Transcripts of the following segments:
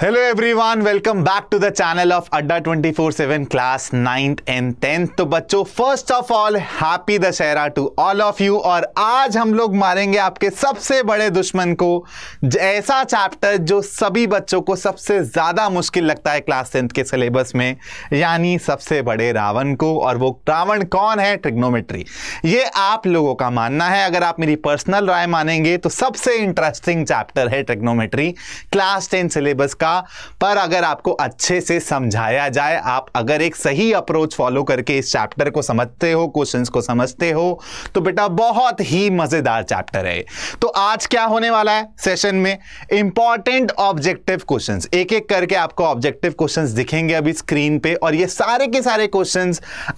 Hello everyone welcome back to the channel of Adda 24/7 class ninth and tenth तो बच्चों first of all happy Dussehra to all of you और आज हम लोग मारेंगे आपके सबसे बड़े दुश्मन को ऐसा चैप्टर जो सभी बच्चों को सबसे ज़्यादा मुश्किल लगता है क्लास टेंथ के सिलेबस में यानी सबसे बड़े रावण को और वो रावण कौन है ट्रिग्नोमेट्री ये आप लोगों का मानना है अगर आप मेरी पर्सनल राय मानेंगे तो सबसे इंटरेस्टिंग चैप्टर है ट्रिग्नोमेट्री क्लास टेंथ सिलेबस का का पर अगर आपको अच्छे से समझाया जाए आप अगर एक सही अप्रोच फॉलो करके इस चैप्टर को समझते हो क्वेश्चन को समझते हो तो बेटा बहुत ही मजेदार चैप्टर है तो आज क्या होने वाला है सेशन में इंपॉर्टेंट ऑब्जेक्टिव क्वेश्चन एक एक करके आपको ऑब्जेक्टिव क्वेश्चन दिखेंगे अभी स्क्रीन पे और ये सारे के सारे क्वेश्चन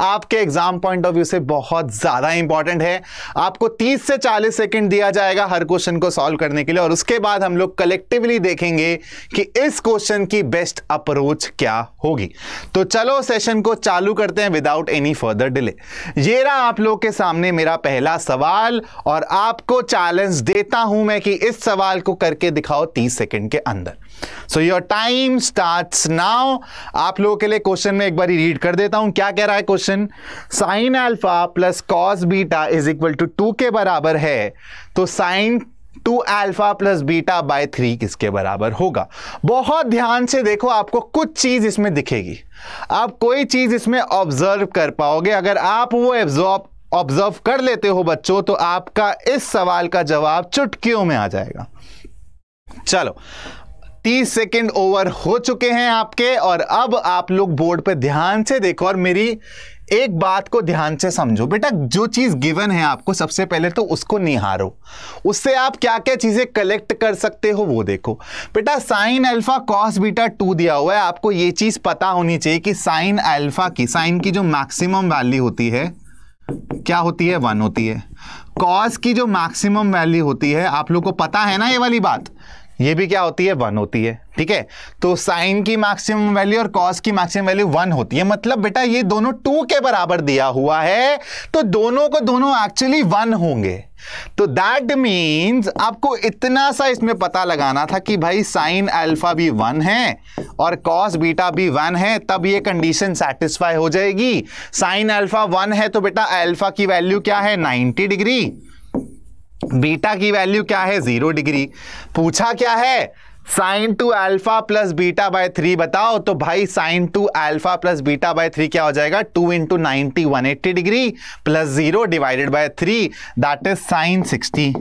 आपके एग्जाम पॉइंट ऑफ व्यू से बहुत ज्यादा इंपॉर्टेंट है आपको 30 से 40 सेकंड दिया जाएगा हर क्वेश्चन को सॉल्व करने के लिए और उसके बाद हम लोग कलेक्टिवली देखेंगे कि इस क्वेश्चन की बेस्ट अप्रोच क्या होगी तो चलो सेशन को चालू करते हैं विदाउट एनी फर्दर डिले ये रहा आप लोग के सामने मेरा पहला सवाल और आपको चैलेंज देता हूं मैं कि इस सवाल को करके दिखाओ 30 सेकंड के अंदर so your time start now आप लोगों के लिए क्वेश्चन में एक बार रीड कर देता हूं क्या कह रहा है question sine alpha plus cos beta is equal to two के बराबर है तो sine two alpha plus beta by three किसके बराबर होगा बहुत ध्यान से देखो आपको कुछ चीज़ इसमें दिखेगी आप कोई चीज़ इसमें ऑब्जर्व कर पाओगे अगर आप वो एब्जॉर्ब ऑब्जर्व कर लेते हो बच्चों तो आपका इस सवाल का जवाब चुटकियों में आ जाएगा चलो 30 सेकंड ओवर हो चुके हैं आपके और अब आप लोग बोर्ड पर ध्यान से देखो और मेरी एक बात को ध्यान से समझो बेटा जो चीज़ गिवन है आपको सबसे पहले तो उसको निहारो उससे आप क्या क्या चीज़ें कलेक्ट कर सकते हो वो देखो बेटा sine alpha cos beta two दिया हुआ है आपको ये चीज़ पता होनी चाहिए कि साइन अल्फा की साइन की जो मैक्सिमम वैल्यू होती है क्या होती है वन होती है कॉस की जो मैक्सिमम वैल्यू होती है आप लोग को पता है ना ये वाली बात ये भी क्या होती है वन होती है ठीक है तो साइन की मैक्सिमम वैल्यू और कॉस की मैक्सिमम वैल्यू वन होती है मतलब बेटा ये दोनों टू के बराबर दिया हुआ है तो दोनों को दोनों एक्चुअली वन होंगे तो दैट मीन्स आपको इतना सा इसमें पता लगाना था कि भाई साइन अल्फा भी वन है और कॉस बीटा भी वन है तब ये कंडीशन सेटिस्फाई हो जाएगी साइन अल्फा वन है तो बेटा अल्फा की वैल्यू क्या है नाइनटी डिग्री बीटा की वैल्यू क्या है जीरो डिग्री पूछा क्या है sine two alpha plus beta by three बताओ तो भाई sine two alpha plus beta by three क्या हो जाएगा two into ninety one eighty degree plus zero divided by three that is sine sixty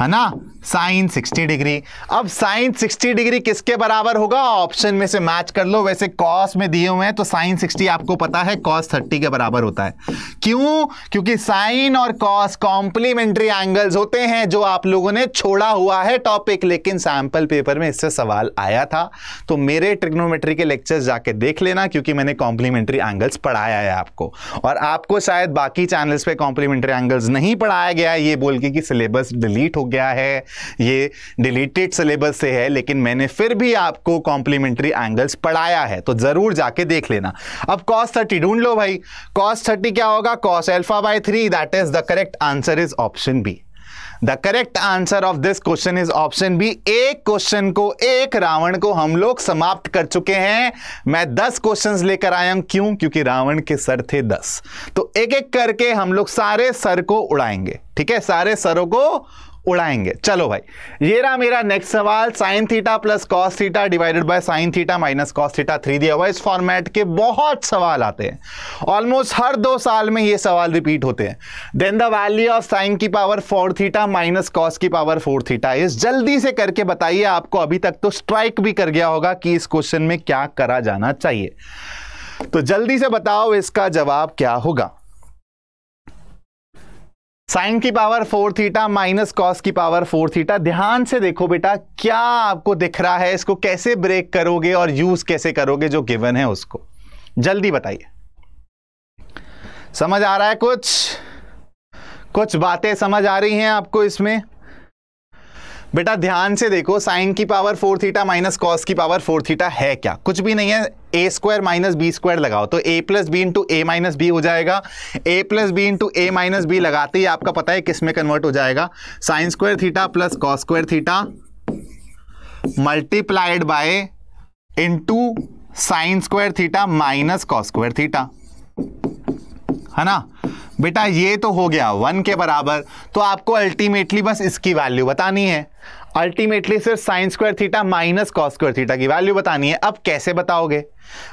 है ना साइन 60 डिग्री अब sine 60 degree किसके बराबर होगा ऑप्शन में से मैच कर लो वैसे कॉस में दिए हुए हैं तो साइन 60 आपको पता है कॉस 30 के बराबर होता है क्यों क्योंकि साइन और कॉस कॉम्प्लीमेंट्री एंगल्स होते हैं जो आप लोगों ने छोड़ा हुआ है टॉपिक लेकिन सैम्पल पेपर में इससे सवाल आया था तो मेरे ट्रिग्नोमेट्री के लेक्चर्स जाके देख लेना क्योंकि मैंने कॉम्प्लीमेंट्री एंगल्स पढ़ाया है आपको और आपको शायद बाकी चैनल्स पर कॉम्प्लीमेंट्री एंगल्स नहीं पढ़ाया गया ये बोल के कि सिलेबस डिलीट डिलीट हो गया है ये डिलीटेड सिलेबस से है लेकिन मैंने फिर भी आपको कॉम्प्लीमेंट्री एंगल्स पढ़ाया है तो ज़रूर जाके देख लेना अब कॉस थर्टी ढूंढ लो भाई कॉस थर्टी क्या होगा cos alpha by three that is the correct answer is option B the correct answer of this question is option B एक क्वेश्चन को एक रावण को हम लोग समाप्त कर चुके हैं मैं दस क्वेश्चन लेकर आया हूं क्यों क्योंकि रावण के सर थे दस तो एक एक करके हम लोग सारे सर को उड़ाएंगे ठीक है सारे सरों को उड़ाएंगे चलो भाई ये रहा मेरा नेक्स्ट सवाल sine theta plus cos theta divided by sine theta minus cos theta three दिया हुआ इस फॉर्मेट के बहुत सवाल आते हैं ऑलमोस्ट हर दो साल में ये सवाल रिपीट होते हैं then the value of sine की power four theta minus cos की पावर फोर थीटा इस जल्दी से करके बताइए आपको अभी तक तो स्ट्राइक भी कर गया होगा कि इस क्वेश्चन में क्या करा जाना चाहिए तो जल्दी से बताओ इसका जवाब क्या होगा साइन की power four theta minus cos की पावर फोर थीटा ध्यान से देखो बेटा क्या आपको दिख रहा है इसको कैसे ब्रेक करोगे और यूज कैसे करोगे जो गिवन है उसको जल्दी बताइए समझ आ रहा है कुछ कुछ बातें समझ आ रही हैं आपको इसमें बेटा ध्यान से देखो साइन की power four theta minus cos की पावर फोर थीटा है क्या कुछ भी नहीं है A square minus B square लगाओ तो A plus B into A minus B हो जाएगा A plus B into A minus B लगाते ही आपका पता है किस में कन्वर्ट हो जाएगा sine square theta plus cos square theta multiplied by into sine square theta minus cos square theta है ना बेटा ये तो हो गया वन के बराबर तो आपको अल्टीमेटली बस इसकी वैल्यू बतानी है अल्टीमेटली सिर्फ sine square theta minus cos square theta की वैल्यू बतानी है अब कैसे बताओगे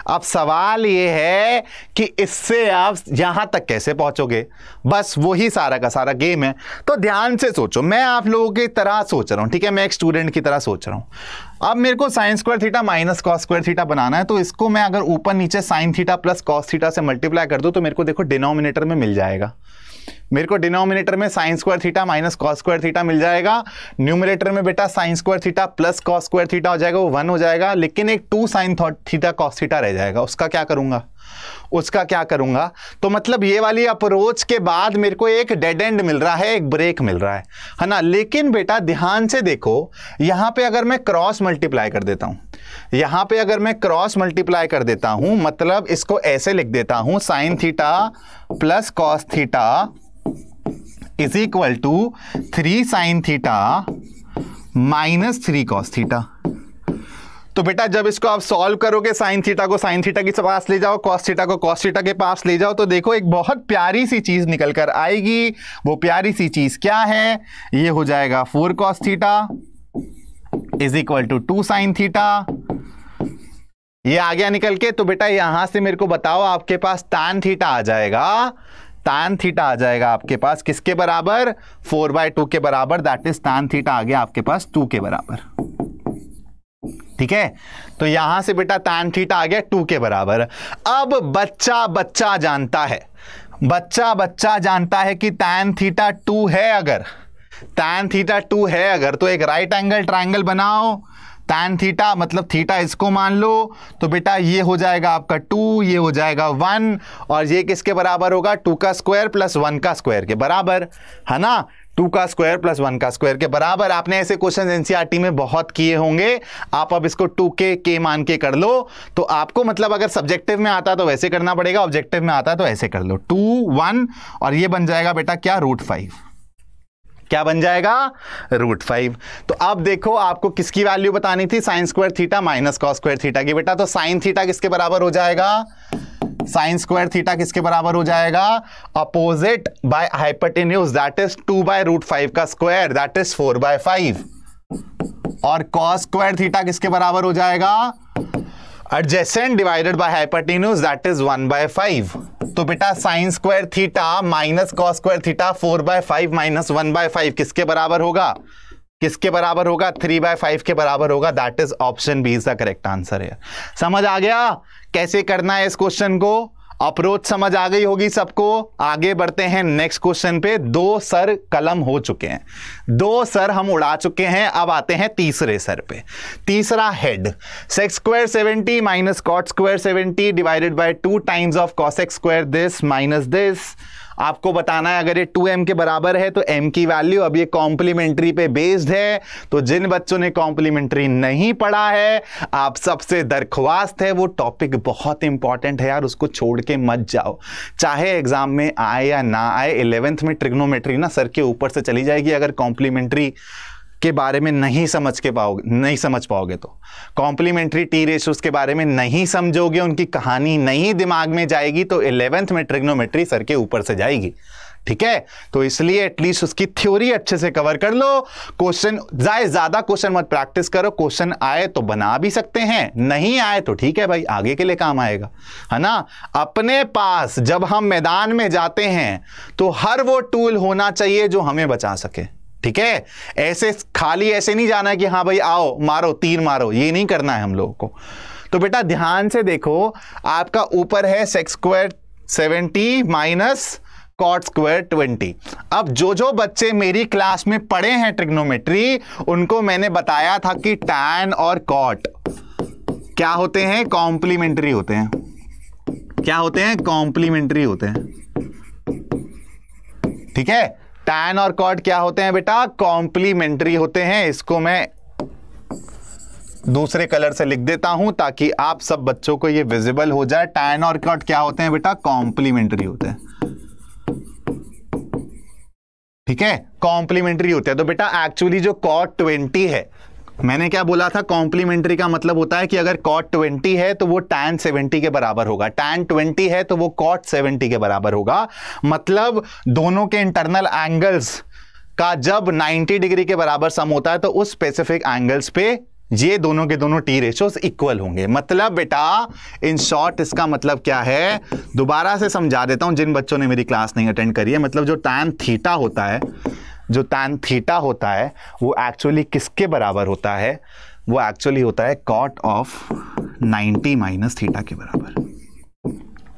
अब सवाल यह है कि इससे आप यहां तक कैसे पहुंचोगे बस वही सारा का सारा गेम है तो ध्यान से सोचो मैं आप लोगों की तरह सोच रहा हूं ठीक है मैं एक स्टूडेंट की तरह सोच रहा हूं अब मेरे को sine square theta minus cos square theta बनाना है तो इसको मैं अगर ऊपर नीचे sine theta plus cos theta से मल्टीप्लाई कर दूं तो मेरे को देखो डिनोमिनेटर में मिल जाएगा मेरे को डिनोमिनेटर में sine square theta minus cos square theta मिल जाएगा न्यूमिनेटर में बेटा sine square theta plus cos square theta हो जाएगा वो वन हो जाएगा लेकिन एक two sine theta cos theta रह जाएगा उसका क्या करूंगा उसका क्या करूंगा तो मतलब ये वाली अप्रोच के बाद मेरे को एक डेड एंड मिल रहा है एक ब्रेक मिल रहा है है ना लेकिन बेटा ध्यान से देखो यहाँ पे अगर मैं क्रॉस मल्टीप्लाई कर देता हूँ यहाँ पे अगर मैं क्रॉस मल्टीप्लाई कर देता हूँ मतलब इसको ऐसे लिख देता हूँ sine theta plus cos theta is equal to three sine theta minus three cos theta तो बेटा जब इसको आप सॉल्व करोगे साइन थीटा को साइन थीटा के पास ले जाओ कॉस थीटा को कॉस थीटा के पास ले जाओ तो देखो एक बहुत प्यारी सी चीज़ निकल कर आएगी वो प्यारी सी चीज़ क्या है ये हो जाएगा four cos theta is equal to two sine theta ये आ गया निकल के तो बेटा यहां से मेरे को बताओ आपके पास टैन थीटा आ जाएगा tan थीटा आ जाएगा आपके पास किसके बराबर फोर बाय टू के बराबर दैट इज tan थीटा आ गया आपके पास टू के बराबर ठीक है तो यहां से बेटा tan थीटा आ गया टू के बराबर अब बच्चा बच्चा जानता है बच्चा बच्चा जानता है कि tan थीटा टू है अगर तान थीटा टू है अगर तो एक राइट एंगल ट्राइंगल बनाओ टैन थीटा मतलब थीटा इसको मान लो तो बेटा ये हो जाएगा आपका टू ये हो जाएगा वन और ये किसके बराबर होगा टू का स्क्वायर प्लस वन का स्क्वायर के बराबर है ना टू का स्क्वायर प्लस वन का स्क्वायर के बराबर आपने ऐसे क्वेश्चन एनसीईआरटी e में बहुत किए होंगे आप अब इसको टू के के मान के कर लो तो आपको मतलब अगर सब्जेक्टिव में आता तो वैसे करना पड़ेगा ऑब्जेक्टिव में आता तो ऐसे कर लो टू वन और ये बन जाएगा बेटा क्या रूट फाइव क्या बन जाएगा रूट फाइव तो अब देखो आपको किसकी वैल्यू बतानी थी sine square theta minus cos square theta की बेटा तो साइन थीटा किसके बराबर हो जाएगा साइन स्क्वायर थीटा किसके बराबर हो जाएगा opposite by hypotenuse that is two by root five का square that is four by five और कॉस स्क्वायर थीटा किसके बराबर हो जाएगा adjacent divided by hypotenuse that is one by five तो बेटा sine square theta minus cos square theta four by five minus one by five किसके बराबर होगा किसके बराबर होगा थ्री बाय फाइव के बराबर होगा that is option B is the correct answer है समझ आ गया कैसे करना है इस क्वेश्चन को अप्रोच समझ आ गई होगी सबको आगे बढ़ते हैं नेक्स्ट क्वेश्चन पे दो सर कलम हो चुके हैं दो सर हम उड़ा चुके हैं अब आते हैं तीसरे सर पे तीसरा हेड sec square seventy minus cot square seventy divided by two times of cosec square this minus this आपको बताना है अगर ये टू एम के बराबर है तो एम की वैल्यू अब ये कॉम्प्लीमेंट्री पे बेस्ड है तो जिन बच्चों ने कॉम्प्लीमेंट्री नहीं पढ़ा है आप सबसे दरख्वास्त है वो टॉपिक बहुत इंपॉर्टेंट है यार उसको छोड़ के मत जाओ चाहे एग्जाम में आए या ना आए इलेवेंथ में ट्रिग्नोमेट्री ना सर के ऊपर से चली जाएगी अगर कॉम्प्लीमेंट्री के बारे में नहीं समझ के पाओगे नहीं समझ पाओगे तो कॉम्प्लीमेंट्री टी रेशोस के बारे में नहीं समझोगे उनकी कहानी नहीं दिमाग में जाएगी तो इलेवेंथ में ट्रिग्नोमेट्री सर के ऊपर से जाएगी ठीक है तो इसलिए एटलीस्ट उसकी थ्योरी अच्छे से कवर कर लो क्वेश्चन जाए ज्यादा क्वेश्चन मत प्रैक्टिस करो क्वेश्चन आए तो बना भी सकते हैं नहीं आए तो ठीक है भाई आगे के लिए काम आएगा है ना अपने पास जब हम मैदान में जाते हैं तो हर वो टूल होना चाहिए जो हमें बचा सके ठीक है ऐसे खाली ऐसे नहीं जाना कि हाँ भाई आओ मारो तीन मारो ये नहीं करना है हम लोगों को तो बेटा ध्यान से देखो आपका ऊपर है sec square seventy minus cot square twenty अब जो जो बच्चे मेरी क्लास में पढ़े हैं ट्रिग्नोमेट्री उनको मैंने बताया था कि टैन और कॉट क्या होते हैं कॉम्प्लीमेंट्री होते हैं क्या होते हैं कॉम्प्लीमेंट्री होते हैं ठीक है टैन और कॉट क्या होते हैं बेटा कॉम्प्लीमेंट्री होते हैं इसको मैं दूसरे कलर से लिख देता हूं ताकि आप सब बच्चों को ये विजिबल हो जाए टैन और कॉट क्या होते हैं बेटा कॉम्प्लीमेंट्री होते हैं ठीक है कॉम्प्लीमेंट्री होते हैं तो बेटा एक्चुअली जो कॉट ट्वेंटी है मैंने क्या बोला था कॉम्प्लीमेंट्री का मतलब होता है कि अगर कॉट ट्वेंटी है तो वो टैन सेवेंटी के बराबर होगा टैन ट्वेंटी है तो वो कॉट सेवेंटी के बराबर होगा मतलब दोनों के इंटरनल एंगल्स का जब 90 डिग्री के बराबर सम होता है तो उस स्पेसिफिक एंगल्स पे ये दोनों के दोनों टी रेशोस इक्वल होंगे मतलब बेटा इन शॉर्ट इसका मतलब क्या है दोबारा से समझा देता हूं जिन बच्चों ने मेरी क्लास नहीं अटेंड करी है मतलब जो टैन थीटा होता है जो tan थीटा होता है वो एक्चुअली किसके बराबर होता है वो एक्चुअली होता है कॉट ऑफ 90 माइनस थीटा के बराबर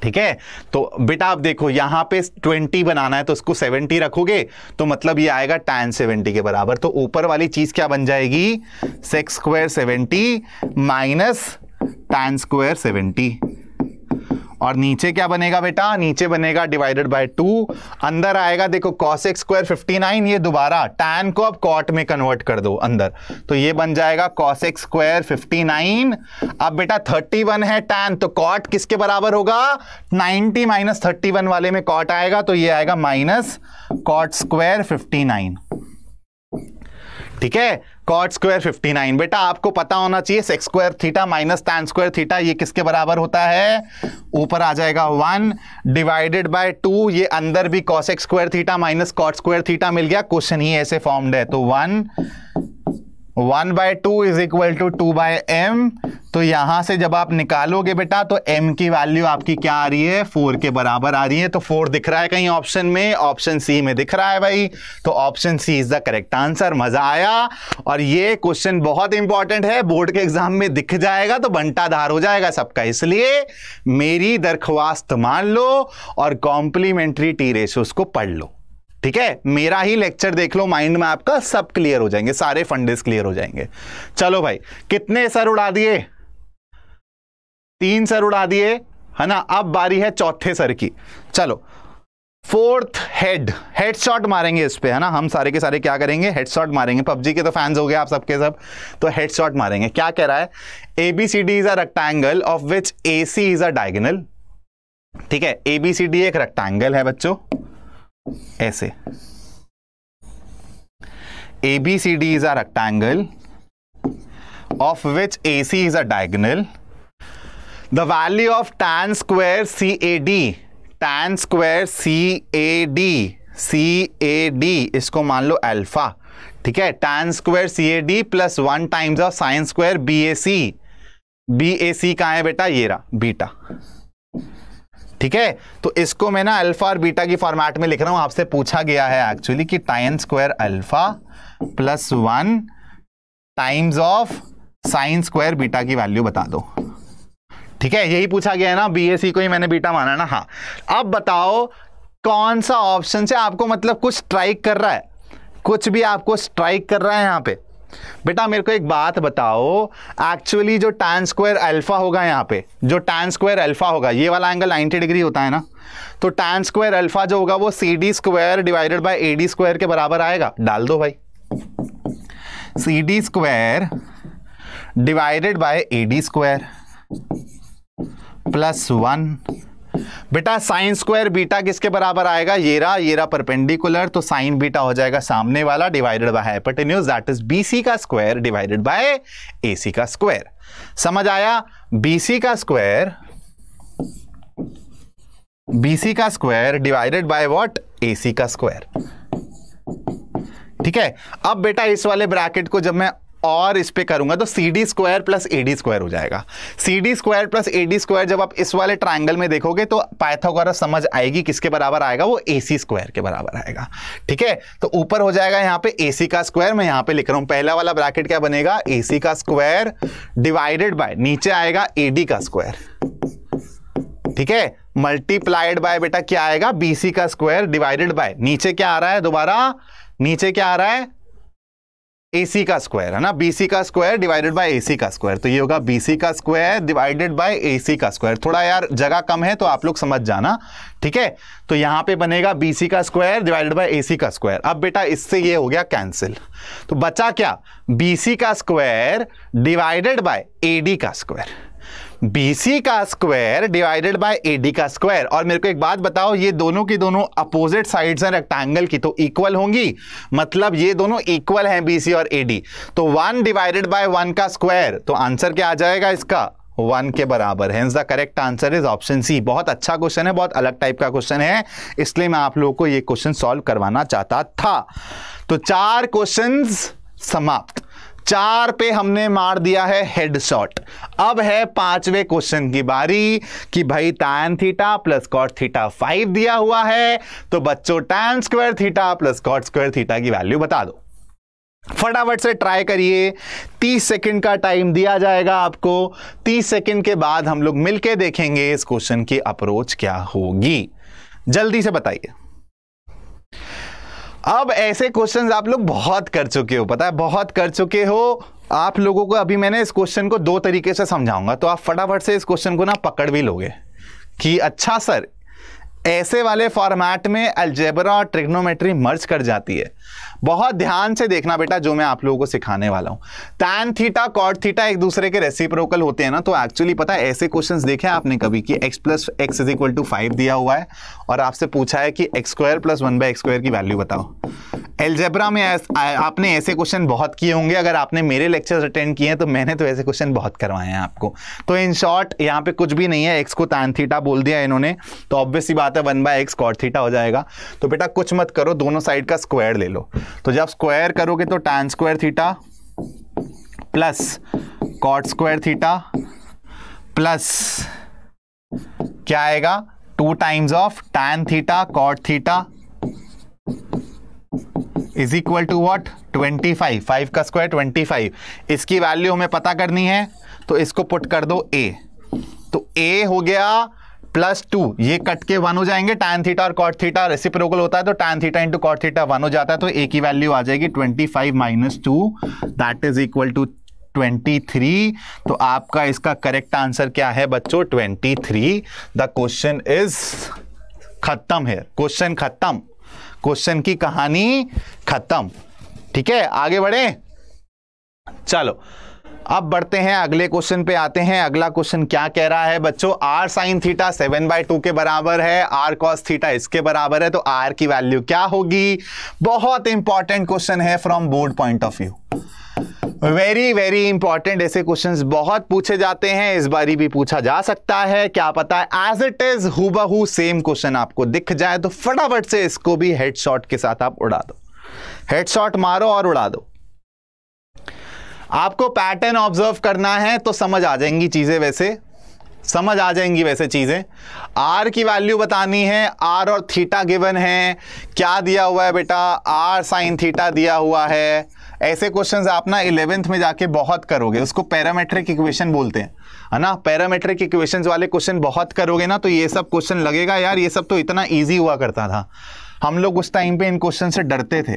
ठीक है तो बेटा आप देखो यहां पे 20 बनाना है तो इसको 70 रखोगे तो मतलब ये आएगा टैन 70 के बराबर तो ऊपर वाली चीज क्या बन जाएगी sec square 70 minus tan square 70 और नीचे क्या बनेगा बेटा नीचे बनेगा डिवाइडेड बाय टू अंदर आएगा देखो cos x square fifty nine ये दोबारा टैन को अब कॉट में कन्वर्ट कर दो अंदर तो ये बन जाएगा cos x square fifty nine अब बेटा थर्टी वन है टैन तो कॉट किसके बराबर होगा नाइनटी माइनस थर्टी वन वाले में कॉट आएगा तो ये आएगा minus cot square fifty nine ठीक है कॉट स्क्वायर 59 बेटा आपको पता होना चाहिए sec square theta minus tan square theta ये किसके बराबर होता है ऊपर आ जाएगा वन डिवाइडेड बाय टू ये अंदर भी cosec square theta minus cot square theta मिल गया क्वेश्चन ही ऐसे फॉर्म्ड है तो one one by two is equal to two by M तो यहाँ से जब आप निकालोगे बेटा तो m की वैल्यू आपकी क्या आ रही है फोर के बराबर आ रही है तो फोर दिख रहा है कहीं ऑप्शन में ऑप्शन सी में दिख रहा है भाई तो option C is the correct answer मजा आया और ये क्वेश्चन बहुत इंपॉर्टेंट है बोर्ड के एग्जाम में दिख जाएगा तो बंटाधार हो जाएगा सबका इसलिए मेरी दरख्वास्त मान लो और कॉम्प्लीमेंट्री टी रेस को पढ़ लो ठीक है मेरा ही लेक्चर देख लो माइंड में आपका सब क्लियर हो जाएंगे सारे फंडेस क्लियर हो जाएंगे चलो भाई कितने सर उड़ा दिए तीन सर उड़ा दिए है ना अब बारी है चौथे सर की चलो फोर्थ हेड हेड शॉट मारेंगे इस पर है ना हम सारे के सारे क्या करेंगे हेड शॉट मारेंगे पबजी के तो फैंस हो गए आप सबके सब तो हेड शॉट मारेंगे क्या कह रहा है A B C D is a rectangle of which A C is a diagonal ठीक है ए बी सी डी एक रेक्टेंगल है बच्चों ऐसे A B C D is a rectangle of which A C is a diagonal the value of tan square C A D tan square C A D C A D इसको मान लो alpha ठीक है tan square C A D plus one times of sine square B A C B A C कहाँ है बेटा ये रहा बीटा ठीक है तो इसको मैं ना अल्फा और बीटा की फॉर्मेट में लिख रहा हूं आपसे पूछा गया है एक्चुअली कि tan square alpha plus one times of sine square beta की वैल्यू बता दो ठीक है यही पूछा गया है ना बी ए सी को ही मैंने बीटा माना ना हाँ अब बताओ कौन सा ऑप्शन से आपको मतलब कुछ स्ट्राइक कर रहा है कुछ भी आपको स्ट्राइक कर रहा है यहां पे बेटा मेरे को एक बात बताओ एक्चुअली जो टैन स्क्वायर अल्फा होगा यहाँ पे जो टैन स्क्वायर अल्फा होगा ये वाला एंगल 90 डिग्री होता है ना तो टैन स्क्वायर अल्फा जो होगा वो C D square divided by A D square के बराबर आएगा डाल दो भाई C D square divided by A D square plus one बेटा साइन स्क्वायर बीटा किसके बराबर आएगा ये रहा ये रहा परपेंडिकुलर तो साइन बीटा हो जाएगा सामने वाला divided by hypotenuse that is BC का स्क्वायर डिवाइडेड बाय एसी का स्क्वायर समझ आया बीसी का स्क्वायर बीसी का square divided by what AC का स्क्वायर ठीक है अब बेटा इस वाले ब्रैकेट को जब मैं और इस पे करूंगा तो C D square plus A D square हो जाएगा C D square plus A D square जब आप इस वाले ट्राइंगल में देखोगे तो पाइथागोरस समझ आएगी किसके बराबर आएगा वो ए सी स्क्वायर के बराबर आएगा ठीक है तो ऊपर हो जाएगा यहाँ पे ए सी का स्क्वायर मैं यहाँ पे लिख रहा हूँ पहला वाला ब्रैकेट क्या बनेगा ए सी का स्क्वायर डिवाइडेड बाय नीचे आएगा ए डी का स्क्वायर ठीक है मल्टीप्लाइड बाय बेटा क्या आएगा बीसी का स्क्वायर डिवाइडेड बाय नीचे क्या आ रहा है दोबारा नीचे क्या आ रहा है ए का स्क्वायर है ना बी का स्क्वायर डिवाइडेड बाय ए का स्क्वायर तो ये होगा बी का स्क्वायर डिवाइडेड बाय ए का स्क्वायर थोड़ा यार जगह कम है तो आप लोग समझ जाना ठीक है तो यहाँ पे बनेगा बी का स्क्वायर डिवाइडेड बाय ए का स्क्वायर अब बेटा इससे ये हो गया कैंसिल तो बचा क्या बी का स्क्वायर डिवाइडेड बाय ए का स्क्वायर बीसी का स्क्वायर डिवाइडेड बाय एडी का स्क्वायर और मेरे को एक बात बताओ ये दोनों की दोनों अपोजिट साइड्स हैं रेक्टेंगल की तो इक्वल होंगी मतलब ये दोनों इक्वल हैं बीसी और AD तो वन डिवाइडेड बाय वन का स्क्वायर तो आंसर क्या आ जाएगा इसका वन के बराबर हैं the correct answer is option C बहुत अच्छा क्वेश्चन है बहुत अलग टाइप का क्वेश्चन है इसलिए मैं आप लोगों को ये क्वेश्चन सॉल्व करवाना चाहता था तो चार क्वेश्चंस समाप्त चार पे हमने मार दिया है हेड शॉट अब है पांचवे क्वेश्चन की बारी कि भाई tan theta plus cot theta five दिया हुआ है तो बच्चों tan square theta plus cot square theta की वैल्यू बता दो फटाफट से ट्राई करिए 30 सेकंड का टाइम दिया जाएगा आपको 30 सेकंड के बाद हम लोग मिलके देखेंगे इस क्वेश्चन की अप्रोच क्या होगी जल्दी से बताइए अब ऐसे क्वेश्चंस आप लोग बहुत कर चुके हो पता है बहुत कर चुके हो आप लोगों को अभी मैंने इस क्वेश्चन को दो तरीके से समझाऊंगा तो आप फटाफट से इस क्वेश्चन को ना पकड़ भी लोगे कि अच्छा सर ऐसे वाले फॉर्मेट में अल्जेबरा और ट्रिग्नोमेट्री मर्ज कर जाती है बहुत ध्यान से देखना बेटा जो मैं आप लोगों को सिखाने वाला हूं टैन थीटा कॉट थीटा एक दूसरे के रेसिप्रोकल होते हैं ना तो एक्चुअली पता है ऐसे क्वेश्चन देखे आपने कभी कि x plus x is equal to five दिया हुआ है और आपसे पूछा है कि x square plus one by x square की वैल्यू बताओ एलजेब्रा में आ, आपने ऐसे क्वेश्चन बहुत किए होंगे अगर आपने मेरे लेक्चर अटेंड किए हैं तो मैंने तो ऐसे क्वेश्चन बहुत करवाए हैं आपको तो इन शॉर्ट यहाँ पे कुछ भी नहीं है एक्स को तान थीटा बोल दिया इन्होंने तो ऑब्वियसली बात है one by x cot theta हो जाएगा तो बेटा कुछ मत करो दोनों साइड का स्क्वायर ले लो तो जब स्क्वायर करोगे तो tan square theta plus cot square theta plus क्या आएगा two times of tan theta cot theta is equal to what twenty five five का स्क्वायर ट्वेंटी फाइव इसकी वैल्यू हमें पता करनी है तो इसको पुट कर दो ए तो ए हो गया प्लस टू ये कट के वन हो जाएंगे टैन थीटा और कॉट थीटा रेसिप्रोकल होता है तो tan theta into cot theta one हो जाता है तो ए की वैल्यू आ जाएगी twenty five minus two that is equal to twenty three तो आपका इसका करेक्ट आंसर क्या है बच्चों twenty three the question is खत्म है क्वेश्चन खत्म क्वेश्चन की कहानी खत्म ठीक है आगे बढ़े चलो अब बढ़ते हैं अगले क्वेश्चन पे आते हैं अगला क्वेश्चन क्या कह रहा है बच्चों R sine theta seven by two के बराबर है आर कॉस थीटा इसके बराबर है तो आर की वैल्यू क्या होगी बहुत इंपॉर्टेंट क्वेश्चन है from board point of view very very important ऐसे क्वेश्चंस बहुत पूछे जाते हैं इस बारी भी पूछा जा सकता है क्या पता है as it is who same question आपको दिख जाए तो फटाफट से इसको भी हेडशॉट के साथ आप उड़ा दो हेडशॉट मारो और उड़ा दो आपको पैटर्न ऑब्जर्व करना है तो समझ आ जाएंगी चीज़ें वैसे समझ आ जाएंगी वैसे चीज़ें आर की वैल्यू बतानी है आर और थीटा गिवन है क्या दिया हुआ है बेटा आर साइन थीटा दिया हुआ है ऐसे क्वेश्चंस आप ना इलेवेंथ में जाके बहुत करोगे उसको पैरामेट्रिक इक्वेशन बोलते हैं है ना पैरामेट्रिक इक्वेशंस वाले क्वेश्चन बहुत करोगे ना तो ये सब क्वेश्चन लगेगा यार ये सब तो इतना ईजी हुआ करता था हम लोग उस टाइम पे इन क्वेश्चन से डरते थे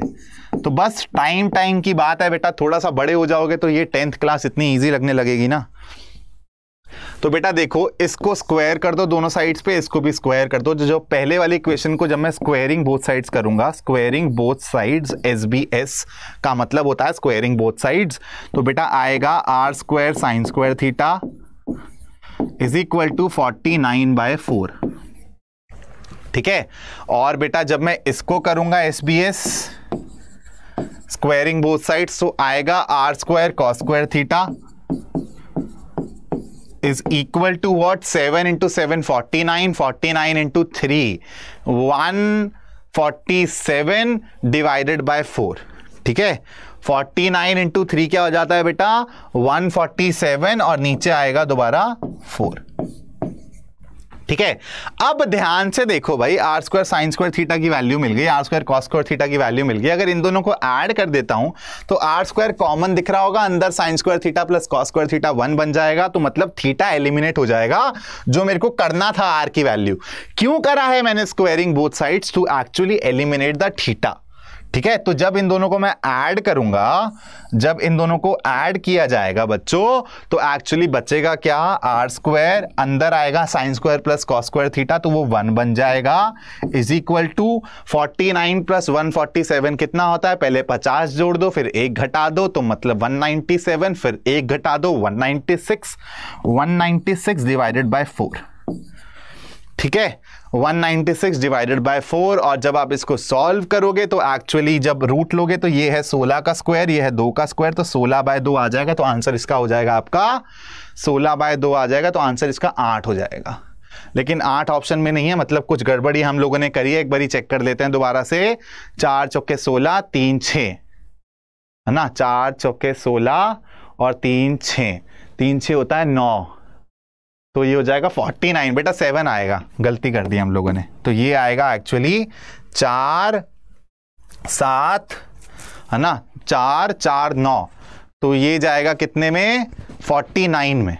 तो बस टाइम टाइम की बात है बेटा थोड़ा सा बड़े हो जाओगे तो ये टेंथ क्लास इतनी ईजी लगने लगेगी ना तो बेटा देखो इसको स्क्वायर कर दो दोनों साइड्स पे इसको भी स्क्वायर कर दो जो जो पहले वाली क्वेश्चन को जब मैं स्क्वायरिंग बोथ साइड्स करूंगा squaring both sides S B S का मतलब होता है स्क्वायरिंग बोथ साइड्स तो बेटा आएगा R square sine square theta is equal to forty nine by four ठीक है और बेटा जब मैं इसको करूंगा S B S squaring both side so आएगा R square cos square theta is equal to what seven into seven forty nine forty nine into three one forty seven divided by four ठीक है 49 nine into three क्या हो जाता है बेटा 147 और नीचे आएगा दोबारा 4 ठीक है अब ध्यान से देखो भाई R square sine square theta की वैल्यू मिल गई R square cos square theta की वैल्यू मिल गई अगर इन दोनों को ऐड कर देता हूं तो आर स्क्वायर कॉमन दिख रहा होगा अंदर sine square theta plus cos square theta one बन जाएगा तो मतलब थीटा एलिमिनेट हो जाएगा जो मेरे को करना था आर की वैल्यू क्यों करा है मैंने squaring both sides to actually eliminate the theta ठीक है तो जब इन दोनों को मैं ऐड करूंगा जब इन दोनों को ऐड किया जाएगा बच्चों तो एक्चुअली बचेगा क्या आर स्क्वायर अंदर आएगा sine square plus cos square theta तो वो वन बन जाएगा is equal to forty nine plus one forty seven कितना होता है पहले पचास जोड़ दो फिर एक घटा दो तो मतलब वन नाइन्टी सेवन फिर एक घटा दो one ninety six one ninety six divided by four ठीक है 196 डिवाइडेड बाय 4 और जब आप इसको सॉल्व करोगे तो एक्चुअली जब रूट लोगे तो ये है 16 का स्क्वायर ये है 2 का स्क्वायर तो 16 बाय 2 आ जाएगा तो आंसर इसका हो जाएगा आपका 16 बाय 2 आ जाएगा तो आंसर इसका 8 हो जाएगा लेकिन आठ ऑप्शन में नहीं है मतलब कुछ गड़बड़ी हम लोगों ने करी है एक बारी चेक कर लेते हैं दोबारा से चार चौके सोलह तीन छ है ना चार चौके सोलह और तीन छ तीन छ होता है नौ तो ये हो जाएगा 49 बेटा सेवन आएगा गलती कर दी हम लोगों ने तो ये आएगा एक्चुअली चार सात है ना चार चार नौ तो ये जाएगा कितने में 49 में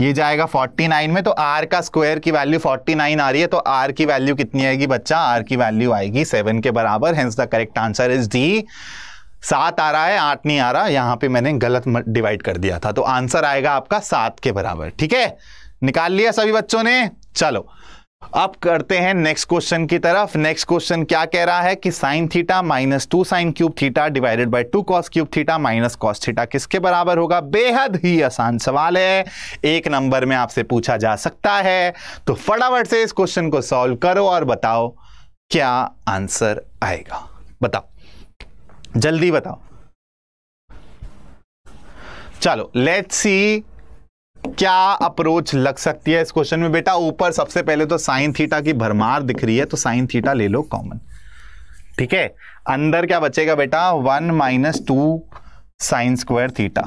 ये जाएगा 49 में तो r का स्क्वायर की वैल्यू 49 आ रही है तो r की वैल्यू कितनी आएगी बच्चा r की वैल्यू आएगी 7 के बराबर hence the correct answer is D सात आ रहा है आठ नहीं आ रहा यहां पे मैंने गलत डिवाइड कर दिया था तो आंसर आएगा आपका सात के बराबर ठीक है निकाल लिया सभी बच्चों ने चलो अब करते हैं नेक्स्ट क्वेश्चन की तरफ नेक्स्ट क्वेश्चन क्या कह रहा है कि sine theta minus two sine cube theta divided by two cos cube theta minus cos theta किसके बराबर होगा बेहद ही आसान सवाल है एक नंबर में आपसे पूछा जा सकता है तो फटाफट से इस क्वेश्चन को सॉल्व करो और बताओ क्या आंसर आएगा बताओ जल्दी बताओ चलो लेट सी क्या अप्रोच लग सकती है इस क्वेश्चन में बेटा ऊपर सबसे पहले तो साइन थीटा की भरमार दिख रही है तो साइन थीटा ले लो कॉमन ठीक है अंदर क्या बचेगा बेटा one minus two sine square theta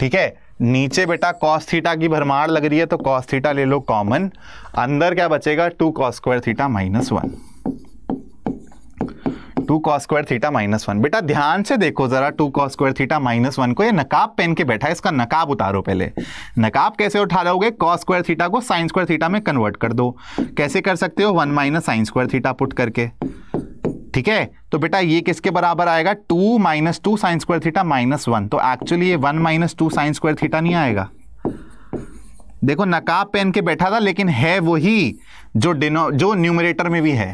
ठीक है नीचे बेटा कॉस थीटा की भरमार लग रही है तो कॉस थीटा ले लो कॉमन अंदर क्या बचेगा two cos square theta minus one two cos square theta minus one बेटा ध्यान से देखो जरा two cos square theta minus one को ये नकाब पहन के बैठा है इसका नकाब उतारो पहले नकाब कैसे उठा लोगे कॉस स्क्वायर थीटा को साइन स्क्वायर थीटा में कन्वर्ट कर दो कैसे कर सकते हो one minus sine square theta put करके ठीक है तो बेटा ये किसके बराबर आएगा two minus two sine square theta minus one तो एक्चुअली ये one minus two sine square theta नहीं आएगा देखो नकाब पहन के बैठा था लेकिन है वही जो डिनो जो न्यूमरेटर में भी है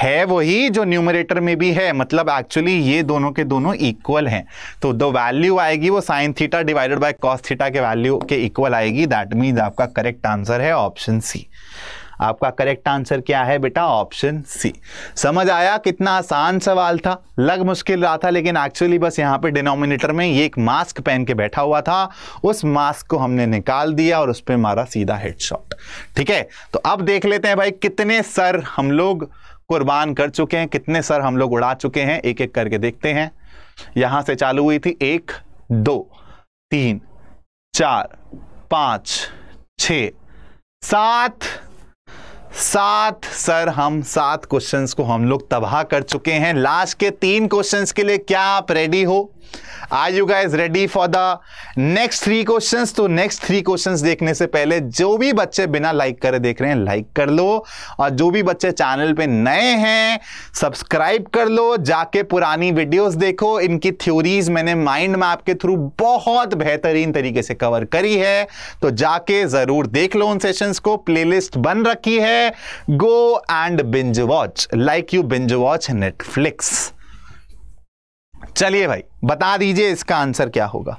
है वही जो न्यूमरेटर में भी है मतलब एक्चुअली ये दोनों के दोनों इक्वल हैं तो द वैल्यू आएगी वो sine theta divided by cos theta के वैल्यू के इक्वल आएगी दैट मीन्स आपका करेक्ट आंसर है ऑप्शन सी आपका करेक्ट आंसर क्या है बेटा ऑप्शन सी समझ आया कितना आसान सवाल था लग मुश्किल रहा था लेकिन एक्चुअली बस यहाँ पे डिनोमिनेटर में ये एक मास्क पहन के बैठा हुआ था उस मास्क को हमने निकाल दिया और उस पर मारा सीधा हेडशॉट ठीक है तो अब देख लेते हैं भाई कितने सर हम लोग कुर्बान कर चुके हैं कितने सर हम लोग उड़ा चुके हैं एक एक करके देखते हैं यहां से चालू हुई थी एक दो तीन चार पांच छ सात सात सर हम सात क्वेश्चंस को हम लोग तबाह कर चुके हैं लास्ट के तीन क्वेश्चंस के लिए क्या आप रेडी हो are you guys ready for the next three question तो नेक्स्ट थ्री क्वेश्चन देखने से पहले जो भी बच्चे बिना लाइक करे देख रहे हैं लाइक कर लो और जो भी बच्चे चैनल पे नए हैं सब्सक्राइब कर लो जाके पुरानी वीडियोस देखो इनकी थ्योरीज मैंने माइंड मैप के थ्रू बहुत बेहतरीन तरीके से कवर करी है तो जाके जरूर देख लो उन सेशंस को प्लेलिस्ट बन रखी है go and binge watch like you binge watch Netflix चलिए भाई बता दीजिए इसका आंसर क्या होगा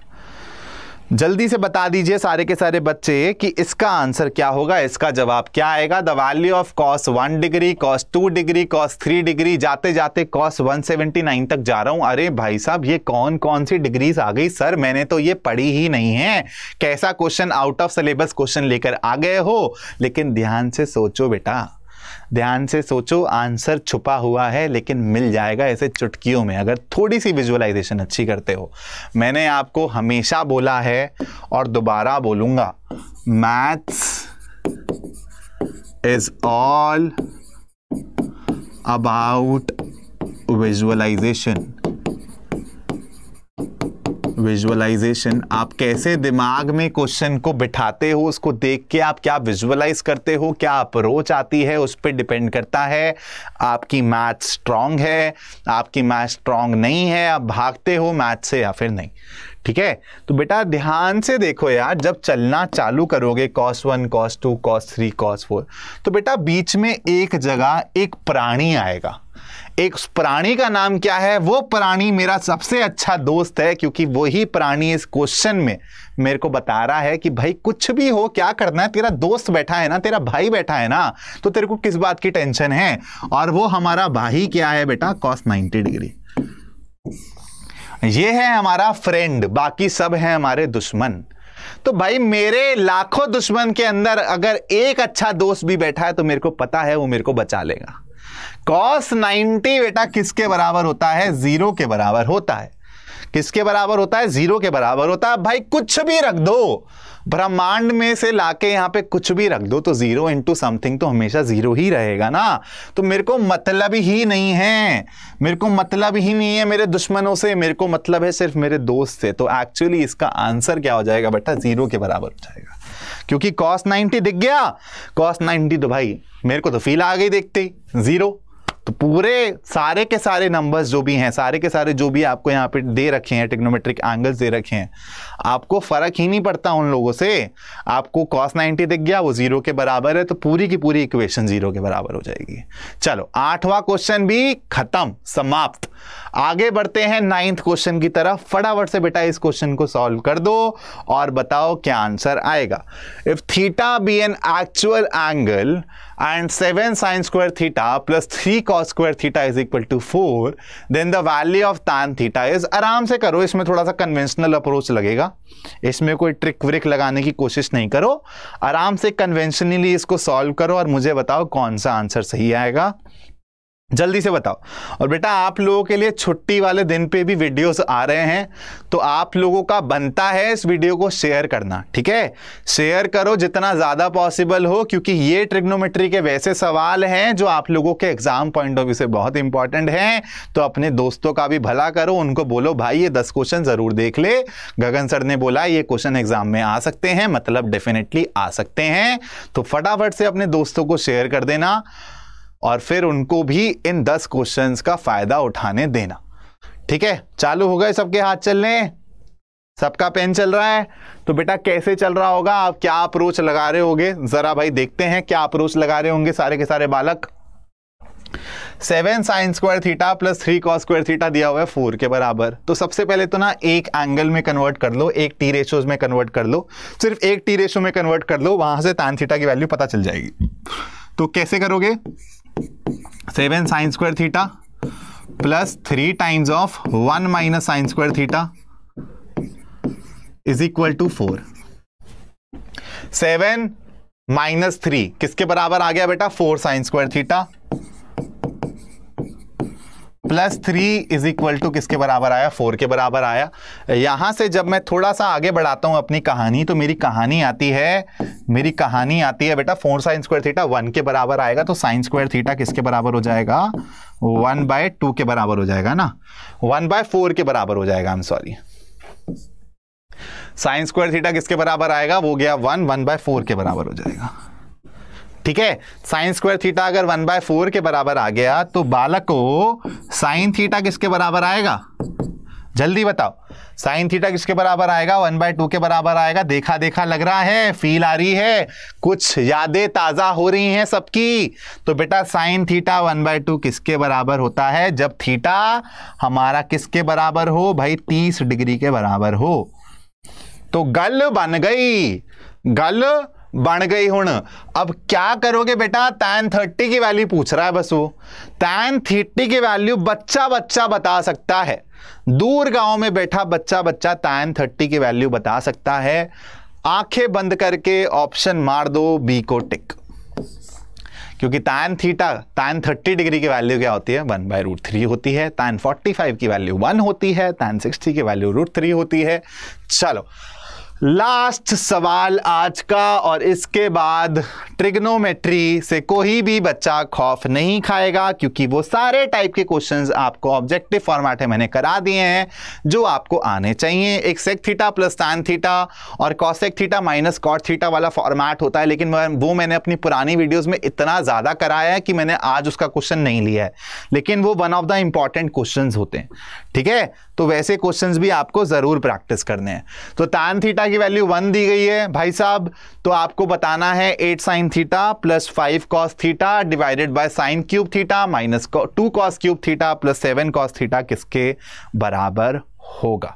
जल्दी से बता दीजिए सारे के सारे बच्चे कि इसका आंसर क्या होगा इसका जवाब क्या आएगा the value of cos one degree cos two degree cos three degree जाते जाते कॉस 179 तक जा रहा हूं अरे भाई साहब ये कौन कौन सी डिग्रीज आ गई सर मैंने तो ये पढ़ी ही नहीं है कैसा question out of syllabus question लेकर आ गए हो लेकिन ध्यान से सोचो बेटा ध्यान से सोचो आंसर छुपा हुआ है लेकिन मिल जाएगा ऐसे चुटकियों में अगर थोड़ी सी विजुअलाइजेशन अच्छी करते हो मैंने आपको हमेशा बोला है और दोबारा बोलूंगा maths is all about visualisation visualisation आप कैसे दिमाग में क्वेश्चन को बिठाते हो उसको देख के आप क्या विजुअलाइज करते हो क्या अप्रोच आती है उस पर डिपेंड करता है आपकी मैथ स्ट्रांग है आपकी मैथ स्ट्रांग नहीं है आप भागते हो मैथ से या फिर नहीं ठीक है तो बेटा ध्यान से देखो यार जब चलना चालू करोगे cos one cos two cos three cos four तो बेटा बीच में एक जगह एक प्राणी आएगा एक प्राणी का नाम क्या है वो प्राणी मेरा सबसे अच्छा दोस्त है क्योंकि वही प्राणी इस क्वेश्चन में मेरे को बता रहा है कि भाई कुछ भी हो क्या करना है तेरा दोस्त बैठा है ना तेरा भाई बैठा है ना तो तेरे को किस बात की टेंशन है और वो हमारा भाई क्या है बेटा कॉस नाइनटी डिग्री ये है हमारा फ्रेंड बाकी सब है हमारे दुश्मन तो भाई मेरे लाखों दुश्मन के अंदर अगर एक अच्छा दोस्त भी बैठा है तो मेरे को पता है वो मेरे को बचा लेगा कॉस 90 बेटा किसके बराबर होता है जीरो के बराबर होता है किसके बराबर होता है जीरो के बराबर होता है भाई कुछ भी रख दो ब्रह्मांड में से लाके यहाँ पे कुछ भी रख दो तो जीरो इंटू समथिंग तो हमेशा जीरो ही रहेगा ना तो मेरे को मतलब ही नहीं है मेरे को मतलब ही नहीं है मेरे दुश्मनों से मेरे को मतलब है सिर्फ मेरे दोस्त से तो एक्चुअली इसका आंसर क्या हो जाएगा बेटा जीरो के बराबर हो जाएगा क्योंकि कॉस 90 दिख गया कॉस 90 तो भाई मेरे को तो फील आ गई देखते ही जीरो तो पूरे सारे के सारे नंबर्स जो भी हैं सारे के सारे जो भी आपको यहाँ पे दे रखे हैं टेक्नोमेट्रिक एंगल्स दे रखे हैं आपको फ़र्क ही नहीं पड़ता उन लोगों से आपको कॉस 90 दिख गया वो ज़ीरो के बराबर है तो पूरी की पूरी इक्वेशन ज़ीरो के बराबर हो जाएगी चलो आठवां क्वेश्चन भी ख़त्म समाप्त आगे बढ़ते हैं नाइन्थ क्वेश्चन की तरफ फटाफट से बेटा इस क्वेश्चन को सॉल्व कर दो और बताओ क्या आंसर आएगा if theta be an actual angle and 7 sine square theta plus 3 cos square theta is equal to 4 then the value of tan theta is आराम से करो इसमें थोड़ा सा कन्वेंशनल अप्रोच लगेगा इसमें कोई ट्रिक व्रिक लगाने की कोशिश नहीं करो आराम से कन्वेंशनली इसको सॉल्व करो और मुझे बताओ कौन सा आंसर सही आएगा जल्दी से बताओ और बेटा आप लोगों के लिए छुट्टी वाले दिन पे भी वीडियोस आ रहे हैं तो आप लोगों का बनता है इस वीडियो को शेयर करना ठीक है शेयर करो जितना ज़्यादा पॉसिबल हो क्योंकि ये ट्रिग्नोमेट्री के वैसे सवाल हैं जो आप लोगों के एग्ज़ाम पॉइंट ऑफ व्यू से बहुत इंपॉर्टेंट हैं तो अपने दोस्तों का भी भला करो उनको बोलो भाई ये दस क्वेश्चन ज़रूर देख ले गगन सर ने बोला ये क्वेश्चन एग्ज़ाम में आ सकते हैं मतलब डेफिनेटली आ सकते हैं तो फटाफट से अपने दोस्तों को शेयर कर देना और फिर उनको भी इन दस क्वेश्चन का फायदा उठाने देना ठीक है चालू हो गए सबके हाथ चलने सबका पेन चल रहा है तो बेटा कैसे चल रहा होगा आप क्या अप्रोच लगा रहे होंगे जरा भाई देखते हैं क्या अप्रोच लगा रहे होंगे सारे के सारे बालक seven sine square theta plus three cos square theta दिया हुआ है फोर के बराबर तो सबसे पहले तो ना एक एंगल में कन्वर्ट कर लो एक टी रेशो में कन्वर्ट कर लो सिर्फ एक टी रेशो में कन्वर्ट कर लो वहां से तान थीटा की वैल्यू पता चल जाएगी तो कैसे करोगे seven sine square theta plus three times of one minus sine square theta is equal to four seven minus three किसके बराबर आ गया बेटा four sine square theta plus three is equal to किसके बराबर आया फोर के बराबर आया यहां से जब मैं थोड़ा सा आगे बढ़ाता हूं अपनी कहानी तो मेरी कहानी आती है मेरी कहानी आती है बेटा four sine square theta one के बराबर आएगा तो साइन स्क्वायर थीटा किसके बराबर हो जाएगा वन बाय टू के बराबर हो जाएगा ना वन बाय फोर के बराबर हो जाएगा I am sorry sine square theta किसके बराबर आएगा वो गया वन वन बाय फोर के बराबर हो जाएगा ठीक है साइन स्क्वायर थीटा अगर वन बाय फोर के बराबर आ गया तो बालक को साइन थीटा किसके बराबर आएगा जल्दी बताओ साइन थीटा किसके बराबर आएगा वन बाय टू के बराबर आएगा देखा देखा लग रहा है फील आ रही है कुछ यादें ताज़ा हो रही हैं सबकी तो बेटा sine theta one by two किसके बराबर होता है जब थीटा हमारा किसके बराबर हो भाई तीस डिग्री के बराबर हो तो गल बन गई गल बन गई हूं अब क्या करोगे बेटा tan थर्टी की वैल्यू पूछ रहा है बस वो tan थर्टी की वैल्यू बच्चा बच्चा बता सकता है दूर गांव में बैठा बच्चा बच्चा tan 30 की वैल्यू बता सकता है आंखें बंद करके ऑप्शन मार दो बी को टिक क्योंकि tan थीटा tan 30 डिग्री की वैल्यू क्या होती है वन बाय रूट थ्री होती है tan 45 की वैल्यू वन होती है tan 60 की वैल्यू रूट थ्री होती है चलो लास्ट सवाल आज का और इसके बाद ट्रिग्नोमेट्री से कोई भी बच्चा खौफ नहीं खाएगा क्योंकि वो सारे टाइप के क्वेश्चंस आपको ऑब्जेक्टिव फॉर्मेट में मैंने करा दिए हैं जो आपको आने चाहिए एक sec theta plus tan theta और cosec theta minus cot theta वाला फॉर्मेट होता है लेकिन वो मैंने अपनी पुरानी वीडियोज़ में इतना ज़्यादा कराया है कि मैंने आज उसका क्वेश्चन नहीं लिया है लेकिन वो one of the important question होते हैं ठीक है तो वैसे क्वेश्चंस भी आपको ज़रूर प्रैक्टिस करने हैं तो तान थीटा की वैल्यू वन दी गई है भाई साहब तो आपको बताना है eight sine theta plus five cos theta divided by sine cube theta minus two cos cube theta plus seven cos theta किसके बराबर होगा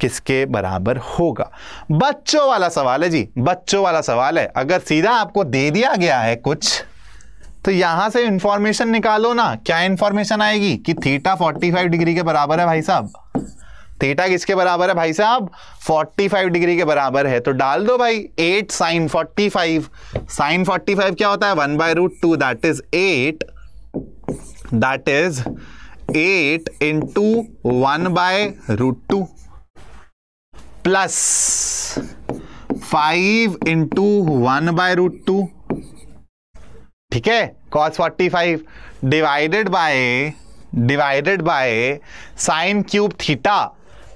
किसके बराबर होगा बच्चों वाला सवाल है जी बच्चों वाला सवाल है अगर सीधा आपको दे दिया गया है कुछ तो यहां से इंफॉर्मेशन निकालो ना क्या इंफॉर्मेशन आएगी कि थीटा 45 डिग्री के बराबर है भाई साहब थीटा किसके बराबर है भाई साहब 45 डिग्री के बराबर है तो डाल दो भाई 8 साइन 45 साइन 45 क्या होता है one by root two that is 8 that is 8 into one by root two plus five into one by root two ठीक है cos 45 divided by divided by sine cube theta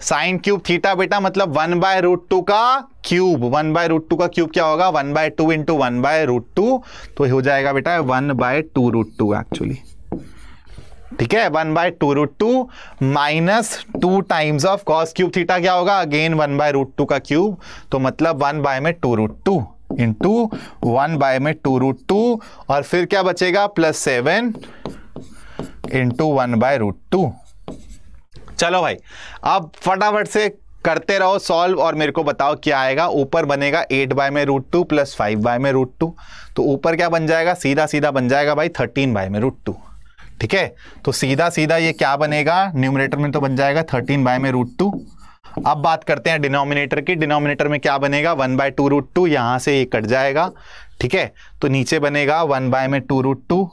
sine cube theta बेटा मतलब one by root two का cube one by root two का cube क्या होगा one by two into one by root two तो हो जाएगा बेटा one by two root two actually ठीक है one by two root two minus two times of cos cube theta क्या होगा again one by root two का cube तो मतलब वन बाय में two root two into one by में two root two और फिर क्या बचेगा plus seven into one by root two चलो भाई अब फटाफट से करते रहो सॉल्व और मेरे को बताओ क्या आएगा ऊपर बनेगा एट बाय में root two plus five by में रूट टू तो ऊपर क्या बन जाएगा सीधा सीधा बन जाएगा भाई थर्टीन बाय में रूट टू ठीक है तो सीधा सीधा ये क्या बनेगा न्यूमरेटर में तो बन जाएगा थर्टीन बाय में रूट टू अब बात करते हैं डिनोमिनेटर की डिनोमिनेटर में क्या बनेगा one by two root two यहां से ये कट जाएगा ठीक है तो नीचे बनेगा वन बाय में टू रूट टू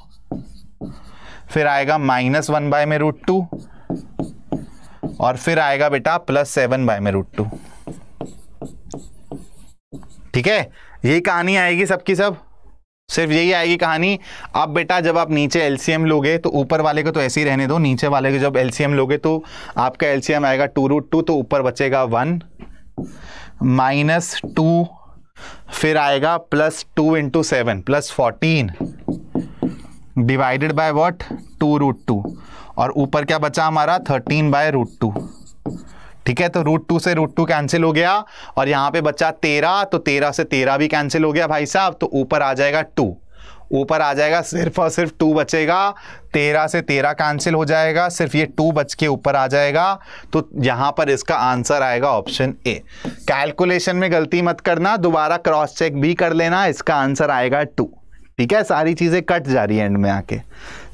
फिर आएगा माइनस वन बाय में रूट टू और फिर आएगा बेटा प्लस सेवन बाय में रूट टू ठीक है यही कहानी आएगी सबकी सब, की सब? सिर्फ यही आएगी कहानी आप बेटा जब आप नीचे एलसीएम लोगे तो ऊपर वाले को तो ऐसे ही रहने दो नीचे वाले को जब एलसीएम लोगे तो आपका एलसीएम आएगा टू रूट टू तो ऊपर बचेगा वन माइनस टू फिर आएगा plus two into seven plus fourteen divided by what two root two और ऊपर क्या बचा हमारा थर्टीन बाय रूट टू ठीक है तो रूट टू से रूट टू कैंसिल हो गया और यहाँ पे बचा तेरह तो तेरह से तेरह भी कैंसिल हो गया भाई साहब तो ऊपर आ जाएगा टू ऊपर आ जाएगा सिर्फ और सिर्फ टू बचेगा तेरह से तेरह कैंसिल हो जाएगा सिर्फ ये टू बच के ऊपर आ जाएगा तो यहां पर इसका आंसर आएगा ऑप्शन ए कैलकुलेशन में गलती मत करना दोबारा क्रॉस चेक भी कर लेना इसका आंसर आएगा टू ठीक है सारी चीज़ें कट जा रही है एंड में आके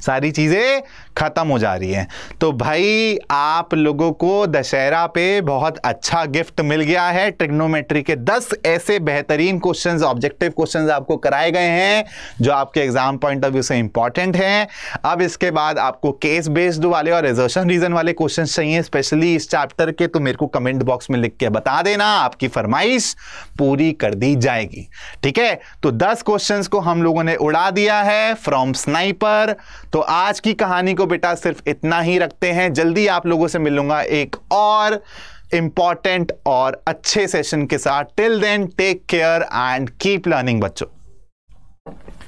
सारी चीज़ें ख़त्म हो जा रही है तो भाई आप लोगों को दशहरा पे बहुत अच्छा गिफ्ट मिल गया है ट्रिग्नोमेट्री के 10 ऐसे बेहतरीन क्वेश्चंस ऑब्जेक्टिव क्वेश्चंस आपको कराए गए हैं जो आपके एग्जाम पॉइंट ऑफ व्यू से इंपॉर्टेंट हैं अब इसके बाद आपको केस बेस्ड वाले और रिजर्वेशन रीजन वाले क्वेश्चन चाहिए स्पेशली इस चैप्टर के तो मेरे को कमेंट बॉक्स में लिख के बता देना आपकी फरमाइश पूरी कर दी जाएगी ठीक है तो दस क्वेश्चन को हम लोगों ने उड़ा दिया है फ्रॉम स्नाइपर तो आज की कहानी को बेटा सिर्फ इतना ही रखते हैं जल्दी आप लोगों से मिलूंगा एक और इंपॉर्टेंट और अच्छे सेशन के साथ till then take care and keep learning बच्चों